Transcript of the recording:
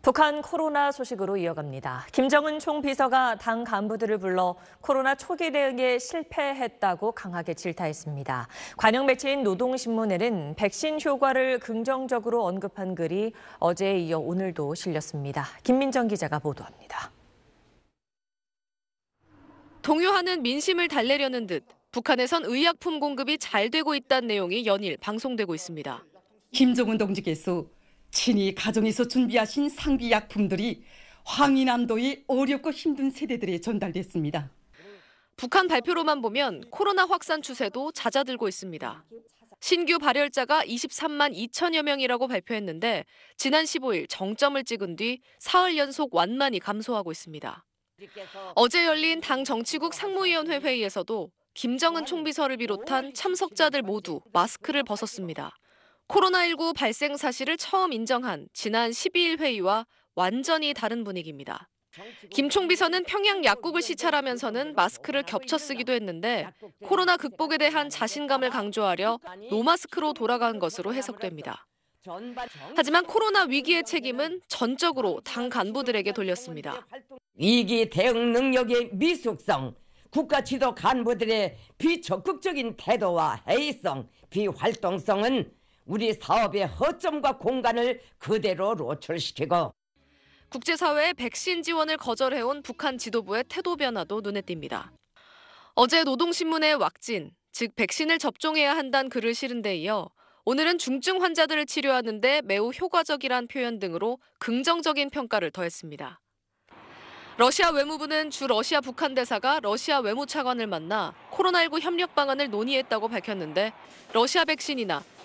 북한 코로나 소식으로 이어갑니다. 김정은 총비서가 당 간부들을 불러 코로나 초기 대응에 실패했다고 강하게 질타했습니다. 관영 매체인 노동신문에는 백신 효과를 긍정적으로 언급한 글이 어제에 이어 오늘도 실렸습니다. 김민정 기자가 보도합니다. 동요하는 민심을 달래려는 듯 북한에선 의약품 공급이 잘 되고 있다는 내용이 연일 방송되고 있습니다. 김정은 동지께서 친히 가정에서 준비하신 상비 약품들이 황인남도의 어렵고 힘든 세대들에 전달됐습니다. 북한 발표로만 보면 코로나 확산 추세도 잦아들고 있습니다. 신규 발열자가 23만 2천여 명이라고 발표했는데 지난 15일 정점을 찍은 뒤 사흘 연속 완만히 감소하고 있습니다. 어제 열린 당 정치국 상무위원회 회의에서도 김정은 총비서를 비롯한 참석자들 모두 마스크를 벗었습니다. 코로나19 발생 사실을 처음 인정한 지난 12일 회의와 완전히 다른 분위기입니다. 김총 비서는 평양 약국을 시찰하면서는 마스크를 뭐 겹쳐 쓰기도 했는데 코로나 극복에 대한 자신감을 강조하려 노마스크로 돌아간 것으로 해석됩니다. 하지만 코로나 위기의 책임은 전적으로 당 간부들에게 돌렸습니다. 위기 대응 능력의 미숙성, 국가 지도 간부들의 비적극적인 태도와 해이성, 비활동성은 우리 사업의 허점과 공간을 그대로 노출시키고 국제사회의 백신 지원을 거절해온 북한 지도부의 태도 변화도 눈에 띕니다. 어제 노동신문의 왁진, 즉 백신을 접종해야 한다는 글을 실은 데 이어 오늘은 중증 환자들을 치료하는데 매우 효과적이란 표현 등으로 긍정적인 평가를 더했습니다. 러시아 외무부는 주 러시아 북한 대사가 러시아 외무차관을 만나 코로나19 협력 방안을 논의했다고 밝혔는데 러시아 백신이나